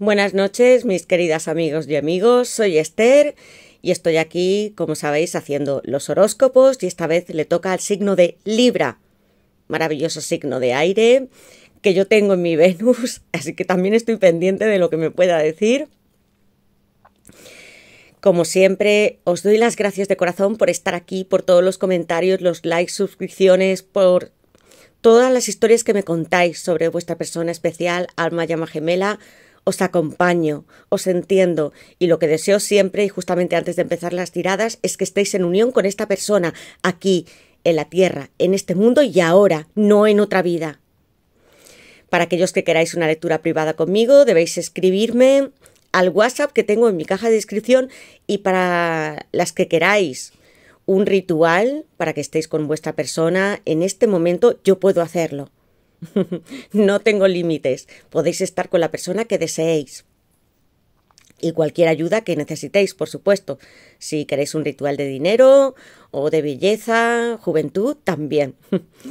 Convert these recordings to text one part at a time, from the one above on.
Buenas noches, mis queridas amigos y amigos. Soy Esther y estoy aquí, como sabéis, haciendo los horóscopos y esta vez le toca al signo de Libra, maravilloso signo de aire que yo tengo en mi Venus, así que también estoy pendiente de lo que me pueda decir. Como siempre, os doy las gracias de corazón por estar aquí, por todos los comentarios, los likes, suscripciones, por todas las historias que me contáis sobre vuestra persona especial, alma llama gemela, os acompaño, os entiendo y lo que deseo siempre y justamente antes de empezar las tiradas es que estéis en unión con esta persona aquí, en la tierra, en este mundo y ahora, no en otra vida. Para aquellos que queráis una lectura privada conmigo, debéis escribirme al WhatsApp que tengo en mi caja de descripción y para las que queráis un ritual para que estéis con vuestra persona, en este momento yo puedo hacerlo. no tengo límites. Podéis estar con la persona que deseéis. Y cualquier ayuda que necesitéis, por supuesto. Si queréis un ritual de dinero o de belleza, juventud, también.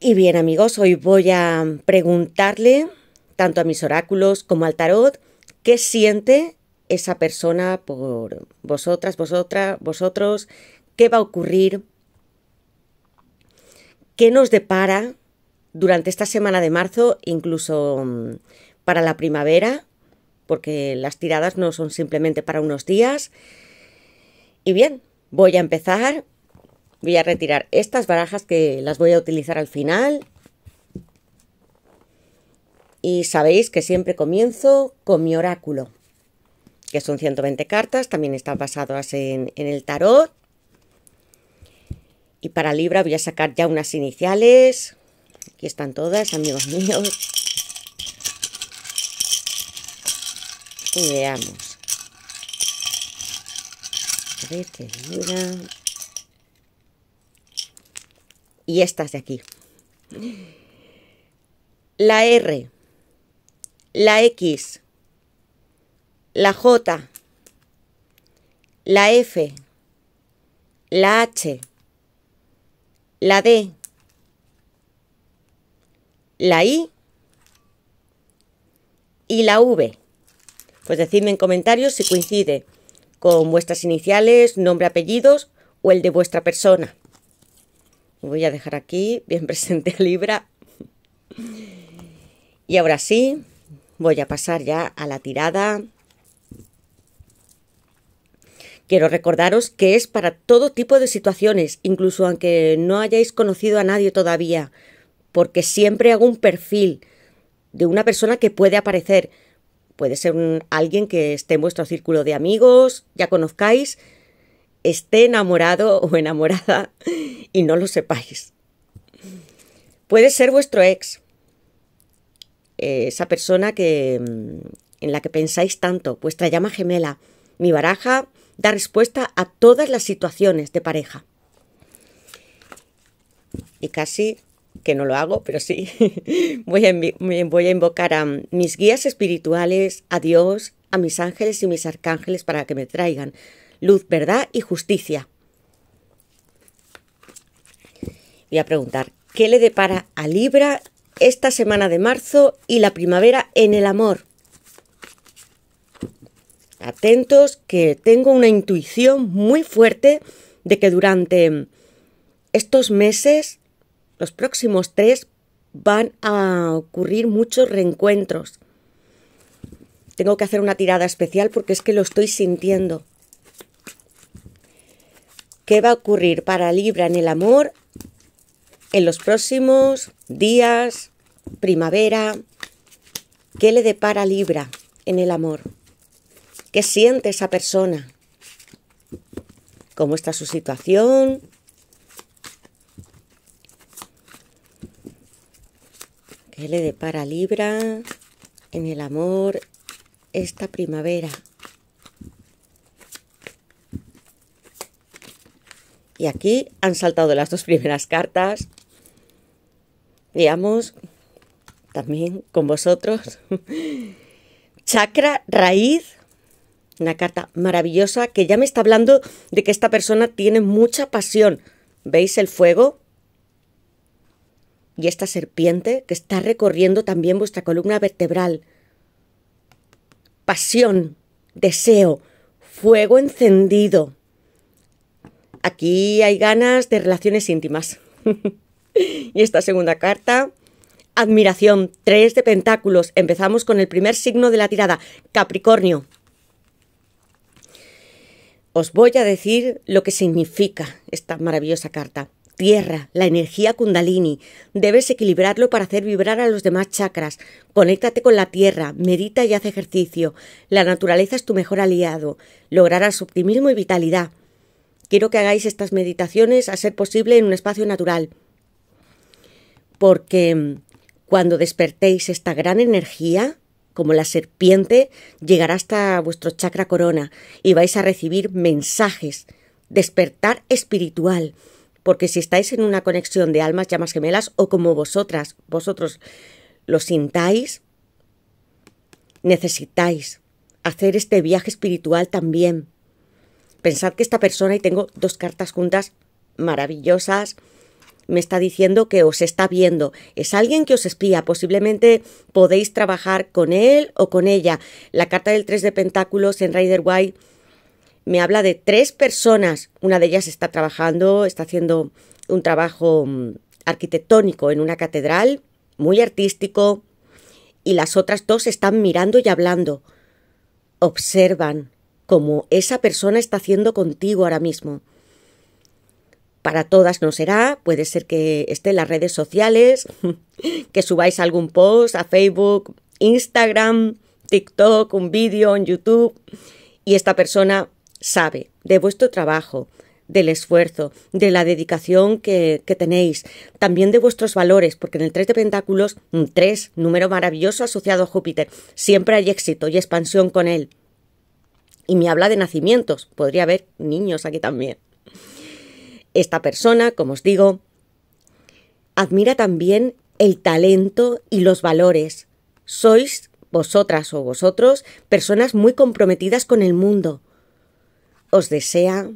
y bien amigos, hoy voy a preguntarle, tanto a mis oráculos como al tarot, qué siente esa persona por vosotras, vosotras, vosotros, qué va a ocurrir, qué nos depara durante esta semana de marzo, incluso mm, para la primavera, porque las tiradas no son simplemente para unos días. Y bien, voy a empezar. Voy a retirar estas barajas que las voy a utilizar al final. Y sabéis que siempre comienzo con mi oráculo, que son 120 cartas, también están basadas en, en el tarot. Y para Libra voy a sacar ya unas iniciales, Aquí están todas, amigos míos. Y veamos. Y estas de aquí. La R. La X. La J. La F. La H. La D la I y la V. Pues decidme en comentarios si coincide con vuestras iniciales, nombre, apellidos o el de vuestra persona. Voy a dejar aquí bien presente Libra. Y ahora sí, voy a pasar ya a la tirada. Quiero recordaros que es para todo tipo de situaciones, incluso aunque no hayáis conocido a nadie todavía porque siempre hago un perfil de una persona que puede aparecer. Puede ser alguien que esté en vuestro círculo de amigos, ya conozcáis, esté enamorado o enamorada y no lo sepáis. Puede ser vuestro ex, esa persona que, mm, en la que pensáis tanto, vuestra llama gemela. Mi baraja da respuesta a todas las situaciones de pareja. Y casi que no lo hago, pero sí, voy a, voy a invocar a mis guías espirituales, a Dios, a mis ángeles y mis arcángeles para que me traigan luz, verdad y justicia. Voy a preguntar, ¿qué le depara a Libra esta semana de marzo y la primavera en el amor? Atentos, que tengo una intuición muy fuerte de que durante estos meses los próximos tres van a ocurrir muchos reencuentros. Tengo que hacer una tirada especial porque es que lo estoy sintiendo. ¿Qué va a ocurrir para Libra en el amor en los próximos días, primavera? ¿Qué le depara Libra en el amor? ¿Qué siente esa persona? ¿Cómo está su situación? L de para Libra en el amor esta primavera? Y aquí han saltado las dos primeras cartas. Veamos también con vosotros. Chakra raíz. Una carta maravillosa que ya me está hablando de que esta persona tiene mucha pasión. ¿Veis el fuego? y esta serpiente que está recorriendo también vuestra columna vertebral. Pasión, deseo, fuego encendido. Aquí hay ganas de relaciones íntimas. y esta segunda carta, admiración, tres de pentáculos. Empezamos con el primer signo de la tirada, Capricornio. Os voy a decir lo que significa esta maravillosa carta tierra, la energía kundalini. Debes equilibrarlo para hacer vibrar a los demás chakras. Conéctate con la tierra, medita y haz ejercicio. La naturaleza es tu mejor aliado. Lograrás optimismo y vitalidad. Quiero que hagáis estas meditaciones a ser posible en un espacio natural. Porque mm, cuando despertéis esta gran energía, como la serpiente, llegará hasta vuestro chakra corona y vais a recibir mensajes. Despertar espiritual porque si estáis en una conexión de almas, llamas gemelas, o como vosotras, vosotros lo sintáis, necesitáis hacer este viaje espiritual también. Pensad que esta persona, y tengo dos cartas juntas maravillosas, me está diciendo que os está viendo. Es alguien que os espía. Posiblemente podéis trabajar con él o con ella. La carta del 3 de Pentáculos en Rider White me habla de tres personas. Una de ellas está trabajando, está haciendo un trabajo mm, arquitectónico en una catedral, muy artístico, y las otras dos están mirando y hablando. Observan cómo esa persona está haciendo contigo ahora mismo. Para todas no será, puede ser que esté en las redes sociales, que subáis algún post a Facebook, Instagram, TikTok, un vídeo en YouTube, y esta persona sabe de vuestro trabajo, del esfuerzo, de la dedicación que, tenéis, también de vuestros valores, porque en el 3 de Pentáculos, un 3, número maravilloso asociado a Júpiter, siempre hay éxito y expansión con él. Y me habla de nacimientos, podría haber niños aquí también. Esta persona, como os digo, admira también el talento y los valores. Sois vosotras o vosotros personas muy comprometidas con el mundo, os desea,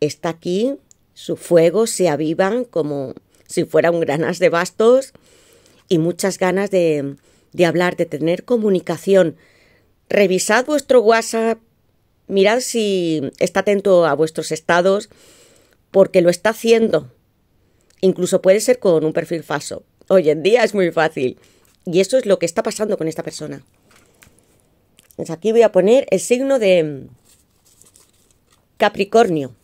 está aquí, su fuego se avivan como si fuera un granas de bastos y muchas ganas de, hablar, de tener comunicación. Revisad vuestro WhatsApp, mirad si está atento a vuestros estados, porque lo está haciendo. Incluso puede ser con un perfil falso. Hoy en día es muy fácil. Y eso es lo que está pasando con esta persona. Pues aquí voy a poner el signo de, Capricornio.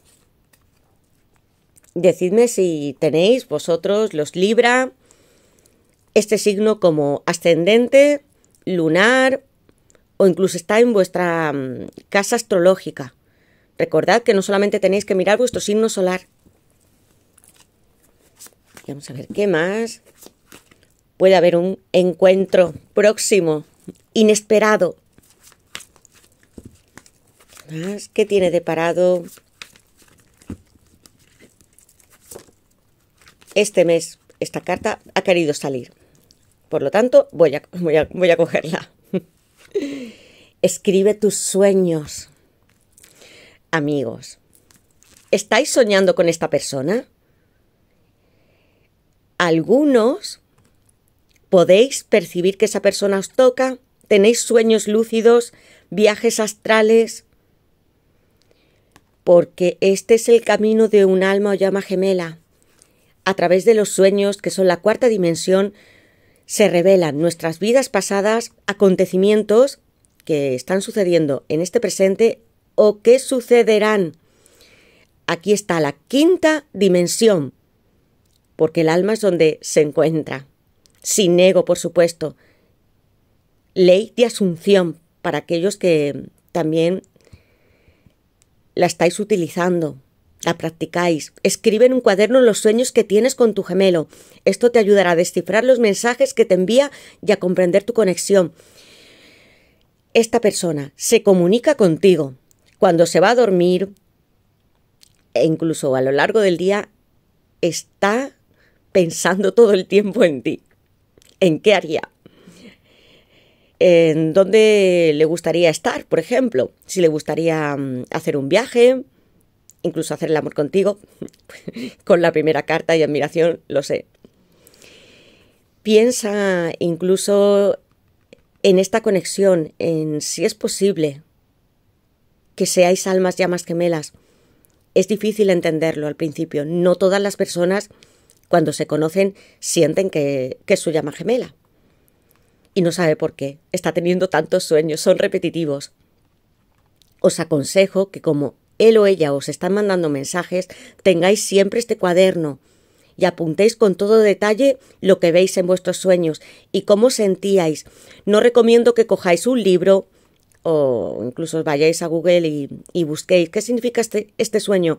Decidme si tenéis vosotros los Libra, este signo como ascendente, lunar o incluso está en vuestra mm, casa astrológica. Recordad que no solamente tenéis que mirar vuestro signo solar. Vamos a ver qué más. Puede haber un encuentro próximo, inesperado, ¿Qué tiene de parado este mes? Esta carta ha querido salir. Por lo tanto, voy a cogerla. Escribe tus sueños. Amigos, ¿estáis soñando con esta persona? Algunos podéis percibir que esa persona os toca, tenéis sueños lúcidos, viajes astrales, porque este es el camino de un alma o llama gemela. A través de los sueños, que son la cuarta dimensión, se revelan nuestras vidas pasadas, acontecimientos que están sucediendo en este presente o que sucederán. Aquí está la quinta dimensión, porque el alma es donde se encuentra. Sin ego, por supuesto. Ley de asunción para aquellos que también la estáis utilizando, la practicáis. Escribe en un cuaderno los sueños que tienes con tu gemelo. Esto te ayudará a descifrar los mensajes que te envía y a comprender tu conexión. Esta persona se comunica contigo cuando se va a dormir e incluso a lo largo del día está pensando todo el tiempo en ti. ¿En qué haría? en dónde le gustaría estar, por ejemplo, si le gustaría mm, hacer un viaje, incluso hacer el amor contigo, con la primera carta y admiración, lo sé. Piensa incluso en esta conexión, en si es posible que seáis almas llamas gemelas. Es difícil entenderlo al principio. No todas las personas, cuando se conocen, sienten que, que es su llama gemela y no sabe por qué. Está teniendo tantos sueños, son repetitivos. Os aconsejo que como él o ella os están mandando mensajes, tengáis siempre este cuaderno y apuntéis con todo detalle lo que veis en vuestros sueños y cómo sentíais. No recomiendo que cojáis un libro o incluso vayáis a Google y, busquéis qué significa este, este sueño,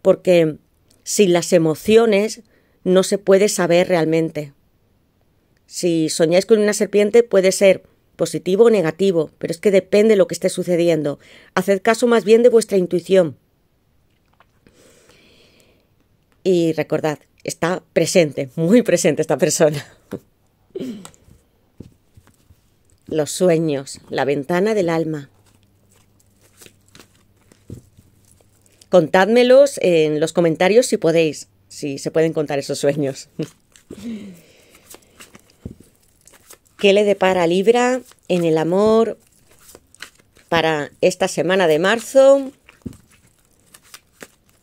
porque sin las emociones no se puede saber realmente. Si soñáis con una serpiente puede ser positivo o negativo, pero es que depende de lo que esté sucediendo. Haced caso más bien de vuestra intuición. Y recordad, está presente, muy presente esta persona. Los sueños, la ventana del alma. Contádmelos en los comentarios si podéis, si se pueden contar esos sueños. ¿Qué le depara Libra en el amor para esta semana de marzo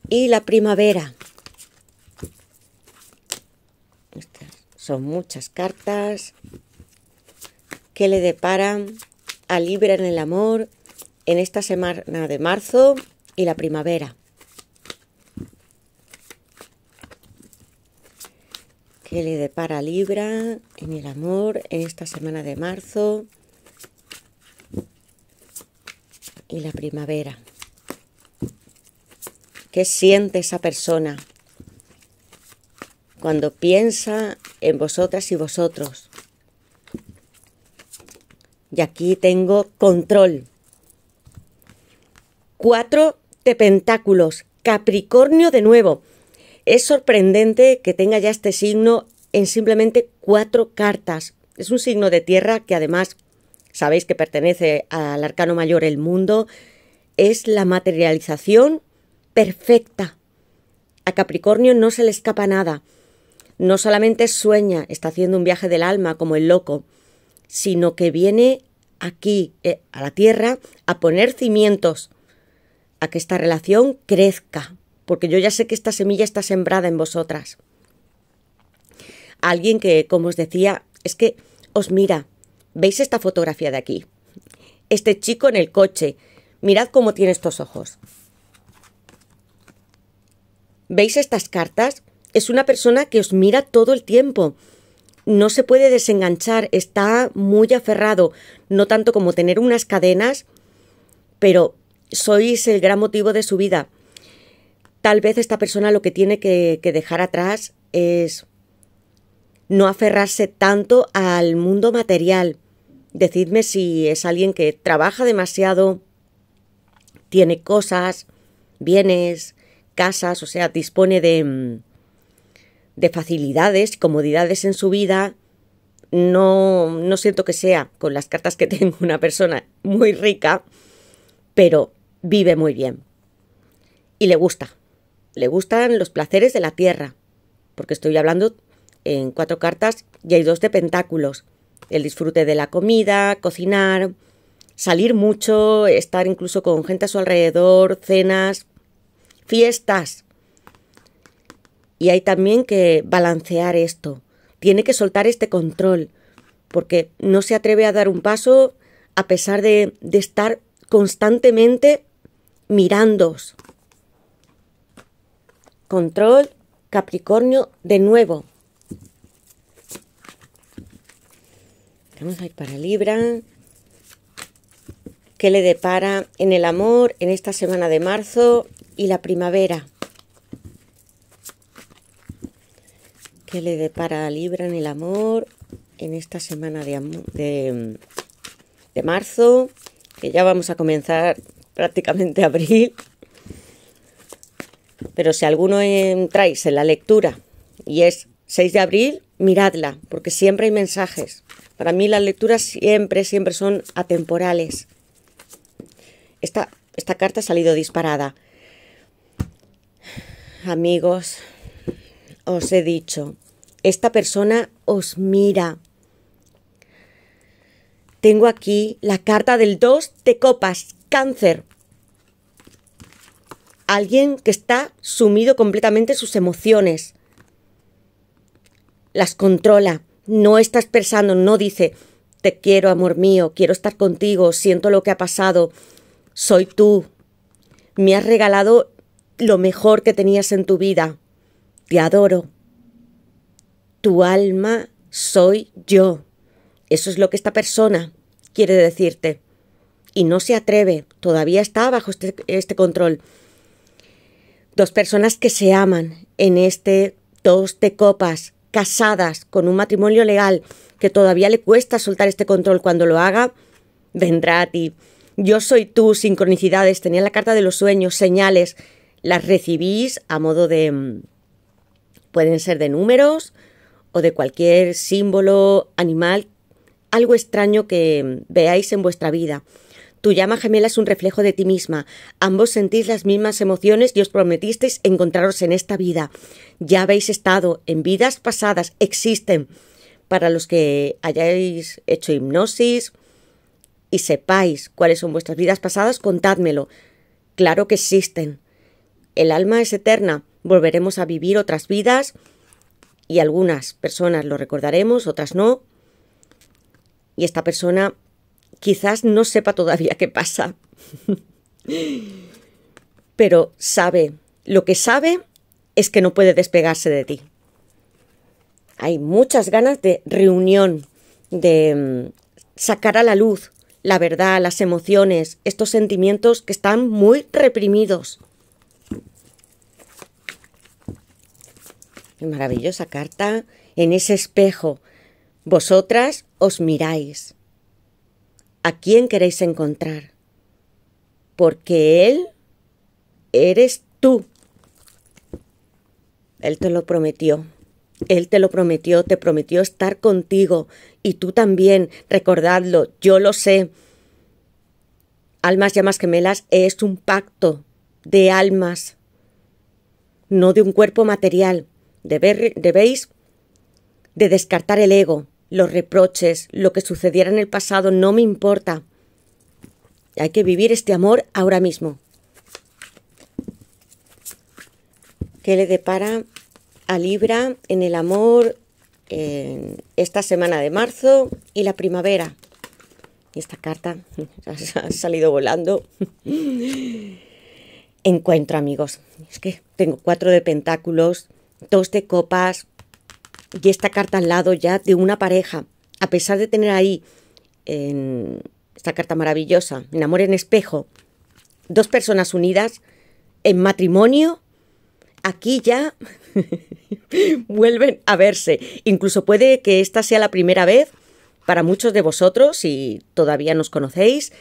y la primavera? Estas son muchas cartas. ¿Qué le depara a Libra en el amor en esta semana de marzo y la primavera? Qué le depara Libra en el amor en esta semana de marzo y la primavera. ¿Qué siente esa persona cuando piensa en vosotras y vosotros? Y aquí tengo control. Cuatro de pentáculos, Capricornio de nuevo. Es sorprendente que tenga ya este signo en simplemente cuatro cartas. Es un signo de tierra que además sabéis que pertenece al arcano mayor el mundo. Es la materialización perfecta. A Capricornio no se le escapa nada. No solamente sueña, está haciendo un viaje del alma como el loco, sino que viene aquí, eh, a la tierra, a poner cimientos, a que esta relación crezca porque yo ya sé que esta semilla está sembrada en vosotras. Alguien que, como os decía, es que os mira, ¿veis esta fotografía de aquí? Este chico en el coche, mirad cómo tiene estos ojos. ¿Veis estas cartas? Es una persona que os mira todo el tiempo. No se puede desenganchar, está muy aferrado, no tanto como tener unas cadenas, pero sois el gran motivo de su vida. Tal vez esta persona lo que tiene que, dejar atrás es no aferrarse tanto al mundo material. Decidme si es alguien que trabaja demasiado, tiene cosas, bienes, casas, o sea, dispone de, de facilidades, comodidades en su vida. No, no siento que sea, con las cartas que tengo, una persona muy rica, pero vive muy bien y le gusta le gustan los placeres de la tierra, porque estoy hablando en cuatro cartas y hay dos de pentáculos. El disfrute de la comida, cocinar, salir mucho, estar incluso con gente a su alrededor, cenas, fiestas. Y hay también que balancear esto. Tiene que soltar este control, porque no se atreve a dar un paso a pesar de, estar constantemente mirándos. Control, Capricornio, de nuevo. Vamos a ir para Libra. ¿Qué le depara en el amor en esta semana de marzo y la primavera? ¿Qué le depara a Libra en el amor en esta semana de, de, de marzo? Que ya vamos a comenzar prácticamente abril. Pero si alguno entráis en la lectura y es 6 de abril, miradla, porque siempre hay mensajes. Para mí las lecturas siempre, siempre son atemporales. Esta, esta carta ha salido disparada. Amigos, os he dicho, esta persona os mira. Tengo aquí la carta del 2 de copas, cáncer alguien que está sumido completamente en sus emociones. Las controla, no está expresando, no dice, te quiero, amor mío, quiero estar contigo, siento lo que ha pasado, soy tú, me has regalado lo mejor que tenías en tu vida, te adoro, tu alma soy yo. Eso es lo que esta persona quiere decirte. Y no se atreve, todavía está bajo este, este control dos personas que se aman en este dos de copas, casadas con un matrimonio legal, que todavía le cuesta soltar este control cuando lo haga, vendrá a ti. Yo soy tú, sincronicidades, tenía la carta de los sueños, señales, las recibís a modo de... Mm, pueden ser de números o de cualquier símbolo, animal, algo extraño que mm, veáis en vuestra vida. Tu llama gemela es un reflejo de ti misma. Ambos sentís las mismas emociones y os prometisteis encontraros en esta vida. Ya habéis estado en vidas pasadas, existen. Para los que hayáis hecho hipnosis y sepáis cuáles son vuestras vidas pasadas, contádmelo. Claro que existen. El alma es eterna. Volveremos a vivir otras vidas y algunas personas lo recordaremos, otras no. Y esta persona Quizás no sepa todavía qué pasa, pero sabe, lo que sabe es que no puede despegarse de ti. Hay muchas ganas de reunión, de mm, sacar a la luz la verdad, las emociones, estos sentimientos que están muy reprimidos. Qué maravillosa carta en ese espejo. Vosotras os miráis a quién queréis encontrar, porque Él eres tú. Él te lo prometió. Él te lo prometió, te prometió estar contigo y tú también, recordadlo, yo lo sé. Almas llamas gemelas es un pacto de almas, no de un cuerpo material. debéis de descartar el ego, los reproches, lo que sucediera en el pasado, no me importa. Hay que vivir este amor ahora mismo. ¿Qué le depara a Libra en el amor en esta semana de marzo y la primavera? y Esta carta ha salido volando. Encuentro, amigos. Es que tengo cuatro de pentáculos, dos de copas, y esta carta al lado ya de una pareja, a pesar de tener ahí en esta carta maravillosa, en amor en espejo, dos personas unidas en matrimonio, aquí ya vuelven a verse. Incluso puede que esta sea la primera vez para muchos de vosotros, y todavía nos conocéis,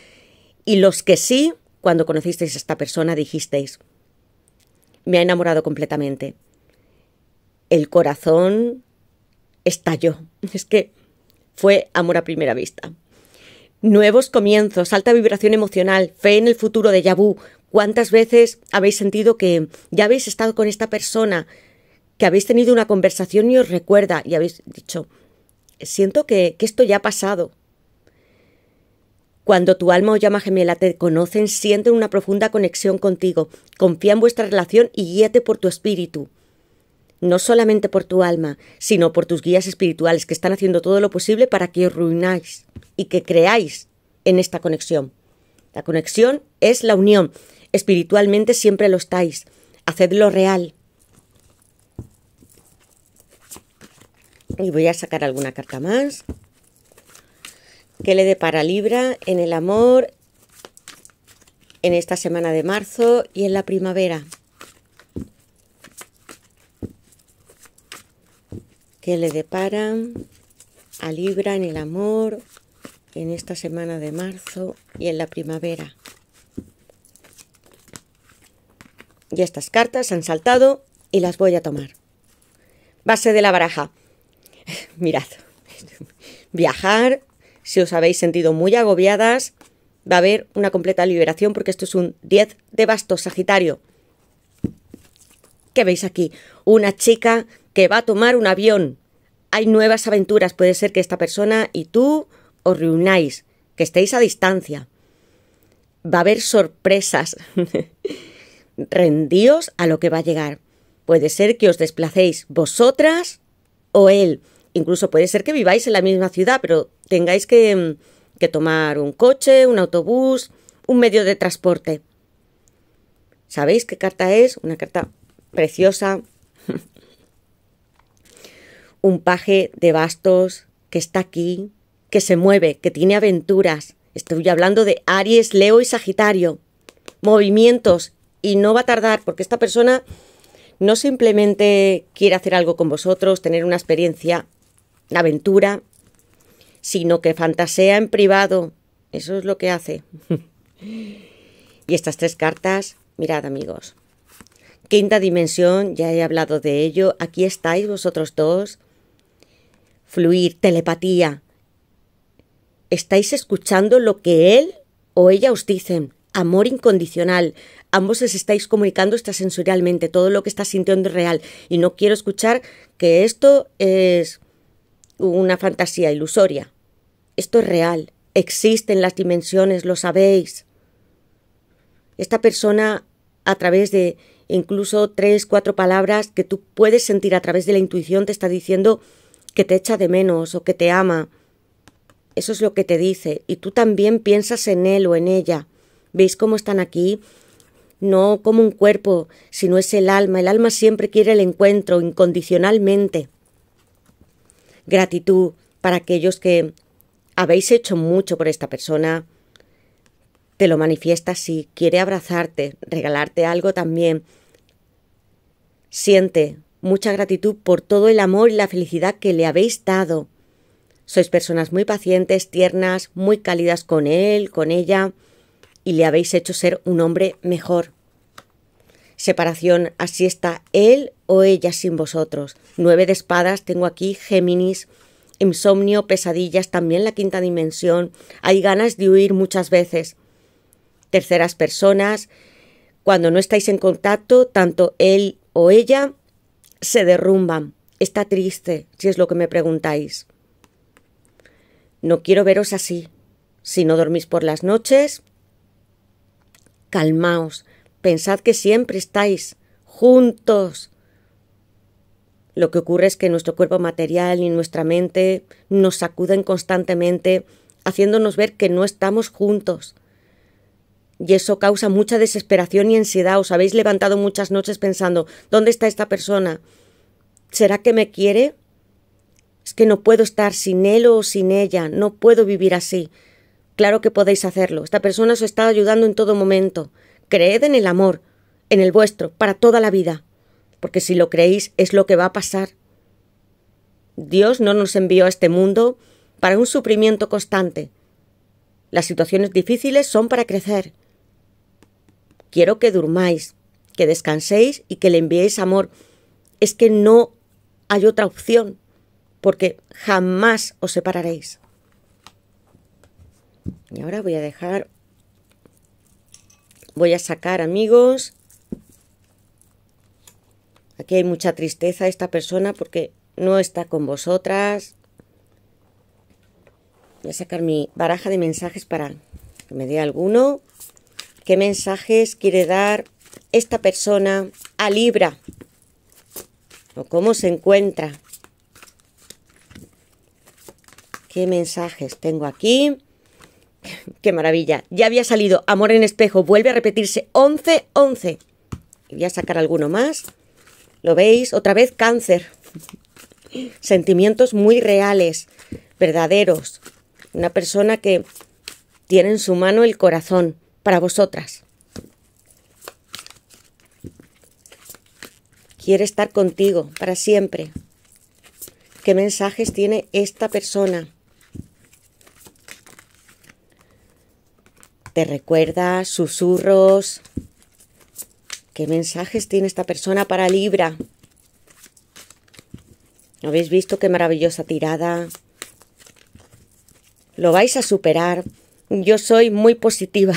y los que sí, cuando conocisteis a esta persona, dijisteis, me ha enamorado completamente. El corazón estalló. Es que fue amor a primera vista. Nuevos comienzos, alta vibración emocional, fe en el futuro de Yabú. ¿Cuántas veces habéis sentido que ya habéis estado con esta persona, que habéis tenido una conversación y os recuerda y habéis dicho, siento que, que esto ya ha pasado? Cuando tu alma o llama gemela te conocen, sienten una profunda conexión contigo. Confía en vuestra relación y guíate por tu espíritu no solamente por tu alma, sino por tus guías espirituales que están haciendo todo lo posible para que os ruináis y que creáis en esta conexión. La conexión es la unión. Espiritualmente siempre lo estáis. Hacedlo real. Y voy a sacar alguna carta más. Que le dé para Libra en el amor en esta semana de marzo y en la primavera? que le deparan a Libra en el amor, en esta semana de marzo y en la primavera. Y estas cartas han saltado y las voy a tomar. Base de la baraja. Mirad, viajar, si os habéis sentido muy agobiadas, va a haber una completa liberación porque esto es un 10 de bastos, Sagitario. ¿Qué veis aquí? Una chica que va a tomar un avión. Hay nuevas aventuras, puede ser que esta persona y tú os reunáis, que estéis a distancia. Va a haber sorpresas. Rendíos a lo que va a llegar. Puede ser que os desplacéis vosotras o él. Incluso puede ser que viváis en la misma ciudad, pero tengáis que, mm, que tomar un coche, un autobús, un medio de transporte. ¿Sabéis qué carta es? Una carta preciosa, un paje de bastos que está aquí, que se mueve, que tiene aventuras. Estoy hablando de Aries, Leo y Sagitario. Movimientos. Y no va a tardar, porque esta persona no simplemente quiere hacer algo con vosotros, tener una experiencia, una aventura, sino que fantasea en privado. Eso es lo que hace. y estas tres cartas, mirad amigos. Quinta dimensión, ya he hablado de ello. Aquí estáis vosotros dos fluir, telepatía. Estáis escuchando lo que él o ella os dicen. Amor incondicional. Ambos os estáis comunicando extrasensorialmente. Todo lo que está sintiendo es real. Y no quiero escuchar que esto es una fantasía ilusoria. Esto es real. Existen las dimensiones, lo sabéis. Esta persona, a través de incluso tres, cuatro palabras que tú puedes sentir a través de la intuición, te está diciendo que te echa de menos o que te ama. Eso es lo que te dice, y tú también piensas en él o en ella. ¿Veis cómo están aquí? No como un cuerpo, sino es el alma. El alma siempre quiere el encuentro incondicionalmente. Gratitud para aquellos que habéis hecho mucho por esta persona. Te lo manifiesta así, quiere abrazarte, regalarte algo también. Siente mucha gratitud por todo el amor y la felicidad que le habéis dado. Sois personas muy pacientes, tiernas, muy cálidas con él, con ella, y le habéis hecho ser un hombre mejor. Separación, así está él o ella sin vosotros. Nueve de espadas, tengo aquí Géminis, insomnio, pesadillas, también la quinta dimensión. Hay ganas de huir muchas veces. Terceras personas, cuando no estáis en contacto, tanto él o ella se derrumban está triste, si es lo que me preguntáis. No quiero veros así. Si no dormís por las noches, calmaos, pensad que siempre estáis juntos. Lo que ocurre es que nuestro cuerpo material y nuestra mente nos sacuden constantemente, haciéndonos ver que no estamos juntos, y eso causa mucha desesperación y ansiedad. Os habéis levantado muchas noches pensando, ¿dónde está esta persona? ¿Será que me quiere? Es que no puedo estar sin él o sin ella, no puedo vivir así. Claro que podéis hacerlo. Esta persona os está ayudando en todo momento. Creed en el amor, en el vuestro, para toda la vida. Porque si lo creéis es lo que va a pasar. Dios no nos envió a este mundo para un sufrimiento constante. Las situaciones difíciles son para crecer quiero que durmáis, que descanséis y que le enviéis amor. Es que no hay otra opción, porque jamás os separaréis. Y ahora voy a dejar, voy a sacar amigos. Aquí hay mucha tristeza esta persona porque no está con vosotras. Voy a sacar mi baraja de mensajes para que me dé alguno qué mensajes quiere dar esta persona a Libra o cómo se encuentra. ¿Qué mensajes tengo aquí? ¡Qué maravilla! Ya había salido Amor en espejo, vuelve a repetirse 11, 11. Voy a sacar alguno más. ¿Lo veis? Otra vez cáncer. Sentimientos muy reales, verdaderos. Una persona que tiene en su mano el corazón para vosotras. Quiere estar contigo para siempre. ¿Qué mensajes tiene esta persona? ¿Te recuerda susurros? ¿Qué mensajes tiene esta persona para Libra? ¿Habéis visto qué maravillosa tirada? Lo vais a superar. Yo soy muy positiva.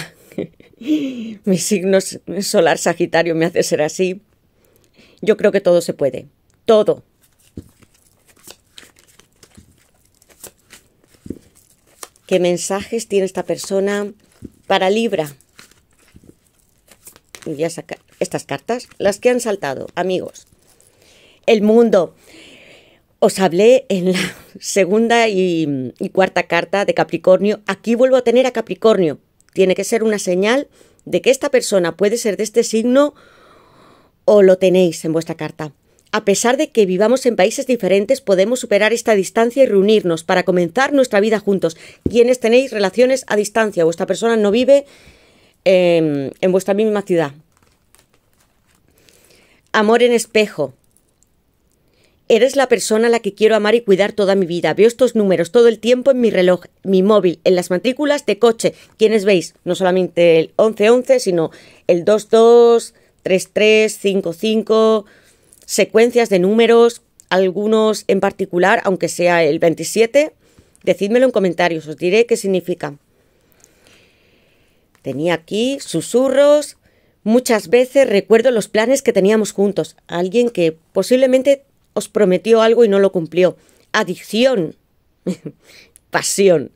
mi signo solar Sagitario me hace ser así. Yo creo que todo se puede. Todo. ¿Qué mensajes tiene esta persona para Libra? Y ya sacar estas cartas, las que han saltado, amigos. El mundo. Os hablé en la segunda y cuarta carta de Capricornio. Aquí vuelvo a tener a Capricornio. Tiene que ser una señal de que esta persona puede ser de este signo o lo tenéis en vuestra carta. A pesar de que vivamos en países diferentes, podemos superar esta distancia y reunirnos para comenzar nuestra vida juntos. Quienes tenéis relaciones a distancia o persona no vive em, en vuestra misma ciudad. Amor en espejo. Eres la persona a la que quiero amar y cuidar toda mi vida. Veo estos números todo el tiempo en mi reloj, mi móvil, en las matrículas de coche. ¿Quiénes veis? No solamente el 1111, sino el 22, 33, 55, secuencias de números, algunos en particular, aunque sea el 27. Decídmelo en comentarios, os diré qué significa. Tenía aquí susurros. Muchas veces recuerdo los planes que teníamos juntos. Alguien que posiblemente os prometió algo y no lo cumplió. Adicción. Pasión.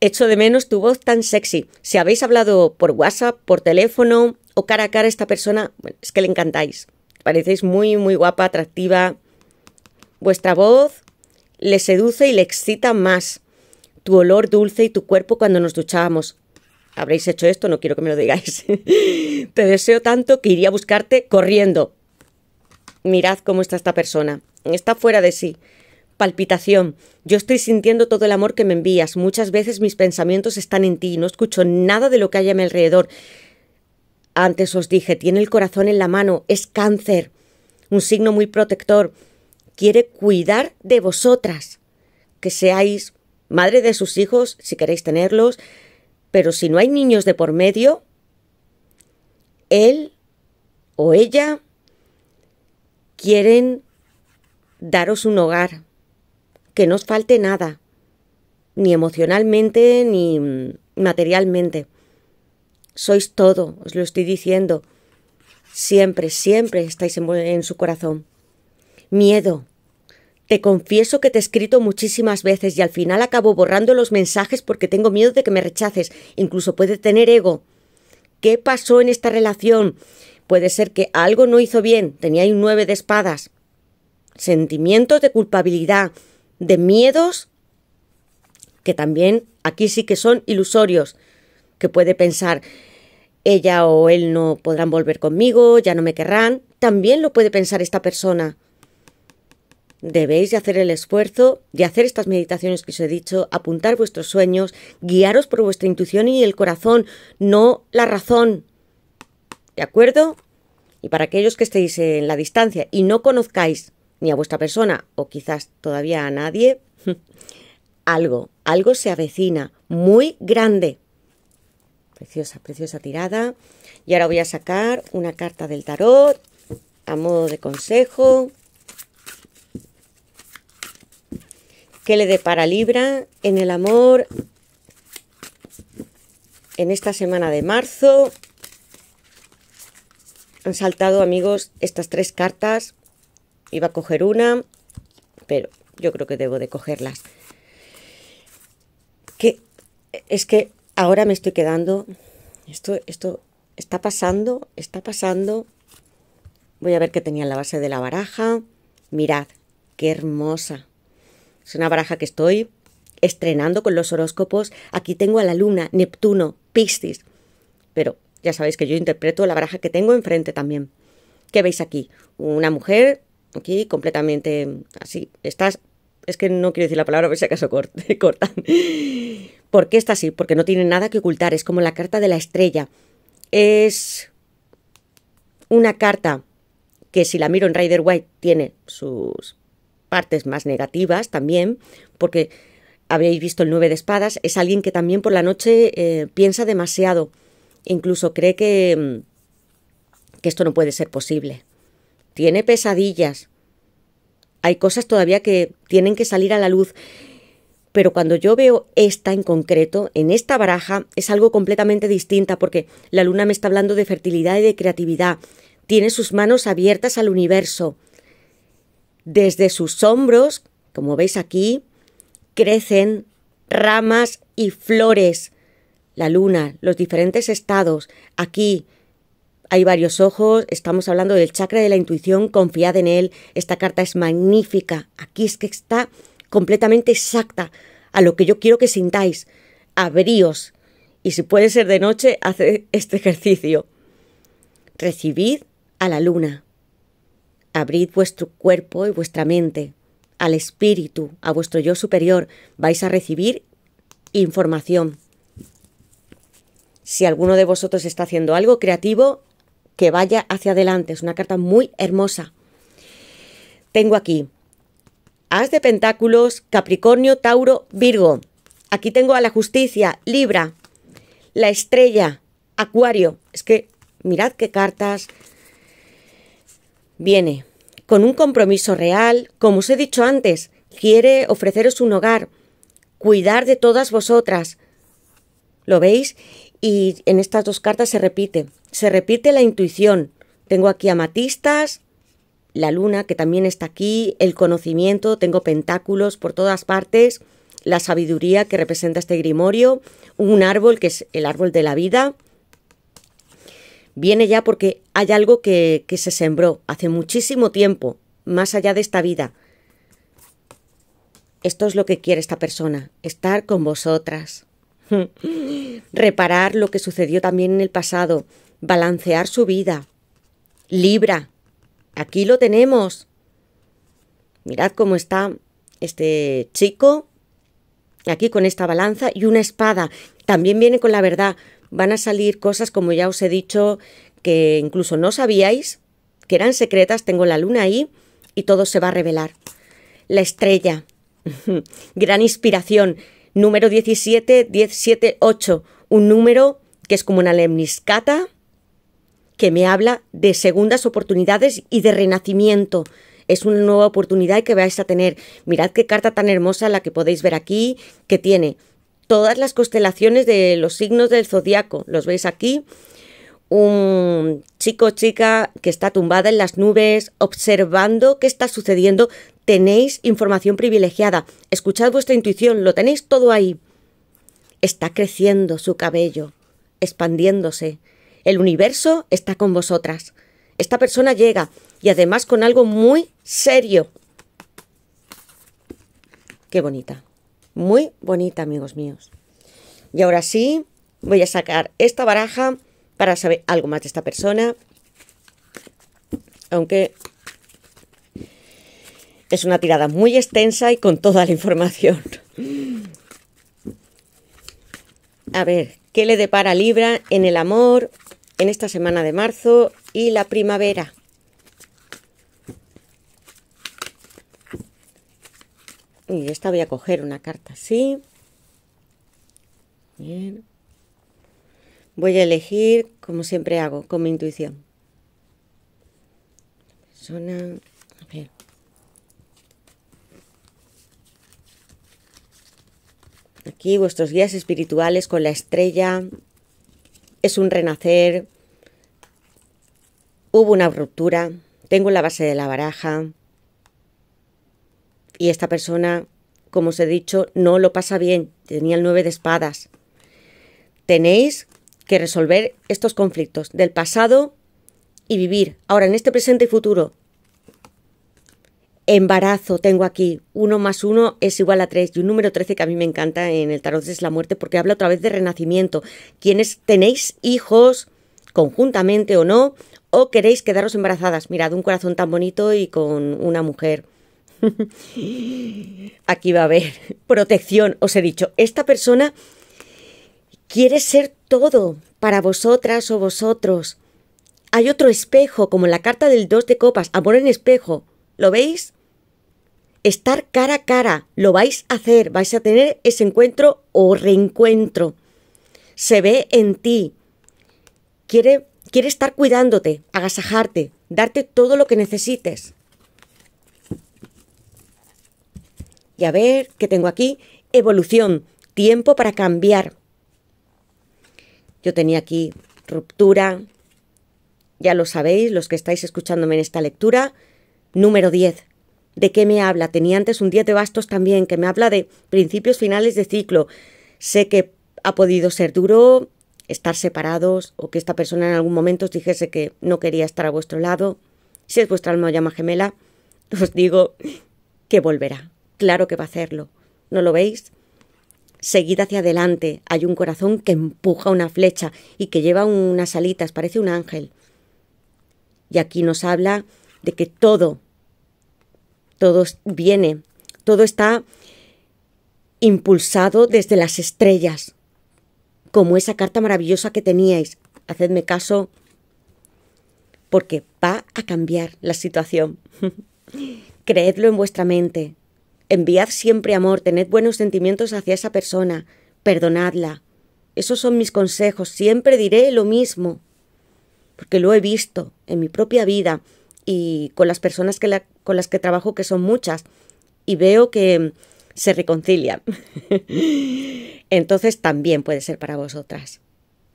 Echo de menos tu voz tan sexy. Si habéis hablado por WhatsApp, por teléfono o cara a cara a esta persona, es que le encantáis. Parecéis muy, muy guapa, atractiva. Vuestra voz le seduce y le excita más. Tu olor dulce y tu cuerpo cuando nos duchábamos. Habréis hecho esto, no quiero que me lo digáis. Te deseo tanto que iría a buscarte corriendo. Mirad cómo está esta persona. Está fuera de sí. Palpitación. Yo estoy sintiendo todo el amor que me envías. Muchas veces mis pensamientos están en ti. No escucho nada de lo que hay a mi alrededor. Antes os dije, tiene el corazón en la mano. Es cáncer. Un signo muy protector. Quiere cuidar de vosotras. Que seáis madre de sus hijos, si queréis tenerlos. Pero si no hay niños de por medio, él o ella quieren daros un hogar, que no os falte nada, ni emocionalmente ni materialmente. Sois todo, os lo estoy diciendo. Siempre, siempre estáis en, su corazón. Miedo. Te confieso que te he escrito muchísimas veces y al final acabo borrando los mensajes porque tengo miedo de que me rechaces. Incluso puede tener ego. ¿Qué pasó en esta relación? Puede ser que algo no hizo bien, tenía un nueve de espadas. Sentimientos de culpabilidad, de miedos, que también aquí sí que son ilusorios, que puede pensar, ella o él no podrán volver conmigo, ya no me querrán, también lo puede pensar esta persona. Debéis de hacer el esfuerzo de hacer estas meditaciones que os he dicho, apuntar vuestros sueños, guiaros por vuestra intuición y el corazón, no la razón. ¿De acuerdo? Y para aquellos que estéis en la distancia y no conozcáis ni a vuestra persona o quizás todavía a nadie, algo, algo se avecina muy grande. Preciosa, preciosa tirada. Y ahora voy a sacar una carta del tarot a modo de consejo. que le dé para Libra en el amor en esta semana de marzo? saltado, amigos, estas tres cartas. Iba a coger una, pero yo creo que debo de cogerlas. Que es que ahora me estoy quedando. Esto, esto está pasando, está pasando. Voy a ver que tenía la base de la baraja. Mirad, qué hermosa. Es una baraja que estoy estrenando con los horóscopos. Aquí tengo a la luna, Neptuno, Piscis. Pero ya sabéis que yo interpreto la baraja que tengo enfrente también. ¿Qué veis aquí? Una mujer, aquí completamente así. Estás. Es que no quiero decir la palabra, por si acaso cortan. ¿Por qué está así? Porque no tiene nada que ocultar. Es como la carta de la estrella. Es una carta que si la miro en Rider White tiene sus partes más negativas también, porque habéis visto el 9 de espadas, es alguien que también por la noche eh, piensa demasiado, Incluso cree que, mm, que esto no puede ser posible. Tiene pesadillas. Hay cosas todavía que tienen que salir a la luz. Pero cuando yo veo esta en concreto, en esta baraja, es algo completamente distinta porque la luna me está hablando de fertilidad y de creatividad. Tiene sus manos abiertas al universo. Desde sus hombros, como veis aquí, crecen ramas y flores la luna, los diferentes estados. Aquí hay varios ojos, estamos hablando del chakra de la intuición, confiad en él. Esta carta es magnífica. Aquí es que está completamente exacta a lo que yo quiero que sintáis. Abríos. Y si puede ser de noche, haced este ejercicio. Recibid a la luna. Abrid vuestro cuerpo y vuestra mente al espíritu, a vuestro yo superior. Vais a recibir información. Si alguno de vosotros está haciendo algo creativo, que vaya hacia adelante. Es una carta muy hermosa. Tengo aquí As de Pentáculos, Capricornio, Tauro, Virgo. Aquí tengo a la justicia, Libra, la estrella, Acuario. Es que mirad qué cartas viene. Con un compromiso real, como os he dicho antes, quiere ofreceros un hogar, cuidar de todas vosotras. ¿Lo veis? Y en estas dos cartas se repite, se repite la intuición. Tengo aquí amatistas, la luna que también está aquí, el conocimiento, tengo pentáculos por todas partes, la sabiduría que representa este grimorio, un árbol que es el árbol de la vida. Viene ya porque hay algo que, que se sembró hace muchísimo tiempo, más allá de esta vida. Esto es lo que quiere esta persona, estar con vosotras. Reparar lo que sucedió también en el pasado, balancear su vida. Libra, aquí lo tenemos. Mirad cómo está este chico aquí con esta balanza y una espada. También viene con la verdad. Van a salir cosas, como ya os he dicho, que incluso no sabíais, que eran secretas. Tengo la luna ahí y todo se va a revelar. La estrella. Gran inspiración número 8, un número que es como una lemniscata que me habla de segundas oportunidades y de renacimiento. Es una nueva oportunidad que vais a tener. Mirad qué carta tan hermosa la que podéis ver aquí, que tiene todas las constelaciones de los signos del zodiaco. Los veis aquí. Un chico o chica que está tumbada en las nubes observando qué está sucediendo tenéis información privilegiada, escuchad vuestra intuición, lo tenéis todo ahí. Está creciendo su cabello, expandiéndose. El universo está con vosotras. Esta persona llega y además con algo muy serio. Qué bonita. Muy bonita, amigos míos. Y ahora sí, voy a sacar esta baraja para saber algo más de esta persona. Aunque es una tirada muy extensa y con toda la información. A ver, ¿qué le depara Libra en el amor en esta semana de marzo y la primavera? Y esta voy a coger una carta así. Bien. Voy a elegir, como siempre hago, con mi intuición. Persona. A ver. Aquí vuestros guías espirituales con la estrella. Es un renacer. Hubo una ruptura. Tengo la base de la baraja. Y esta persona, como os he dicho, no lo pasa bien. Tenía el nueve de espadas. Tenéis que resolver estos conflictos del pasado y vivir ahora en este presente y futuro embarazo tengo aquí. Uno más uno es igual a tres. Y un número trece que a mí me encanta en el tarot es la muerte porque habla otra vez de renacimiento. Quienes tenéis hijos conjuntamente o no, o queréis quedaros embarazadas. Mirad, un corazón tan bonito y con una mujer. aquí va a haber protección, os he dicho. Esta persona quiere ser todo para vosotras o vosotros. Hay otro espejo, como en la carta del 2 de copas, amor en espejo. ¿Lo veis? estar cara a cara, lo vais a hacer, vais a tener ese encuentro o reencuentro. Se ve en ti. Quiere, quiere estar cuidándote, agasajarte, darte todo lo que necesites. Y a ver, ¿qué tengo aquí? Evolución, tiempo para cambiar. Yo tenía aquí ruptura, ya lo sabéis los que estáis escuchándome en esta lectura, número 10. ¿De qué me habla? Tenía antes un día de bastos también, que me habla de principios finales de ciclo. Sé que ha podido ser duro estar separados o que esta persona en algún momento os dijese que no quería estar a vuestro lado. Si es vuestra alma o llama gemela, os digo que volverá. Claro que va a hacerlo. ¿No lo veis? Seguid hacia adelante. Hay un corazón que empuja una flecha y que lleva unas alitas, parece un ángel. Y aquí nos habla de que todo todo viene, todo está impulsado desde las estrellas, como esa carta maravillosa que teníais. Hacedme caso, porque va a cambiar la situación. Creedlo en vuestra mente. Enviad siempre amor, tened buenos sentimientos hacia esa persona, perdonadla. Esos son mis consejos, siempre diré lo mismo, porque lo he visto en mi propia vida y con las personas que con las que trabajo, que son muchas, y veo que se reconcilian. Entonces también puede ser para vosotras,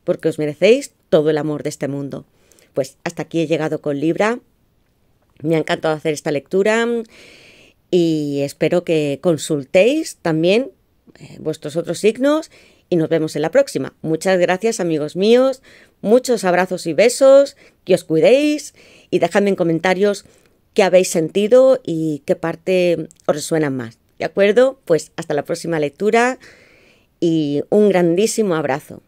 porque os merecéis todo el amor de este mundo. Pues hasta aquí he llegado con Libra. Me ha encantado hacer esta lectura y espero que consultéis también eh, vuestros otros signos y nos vemos en la próxima. Muchas gracias amigos míos, muchos abrazos y besos, que os cuidéis y dejadme en comentarios qué habéis sentido y qué parte os resuena más. ¿De acuerdo? Pues hasta la próxima lectura y un grandísimo abrazo.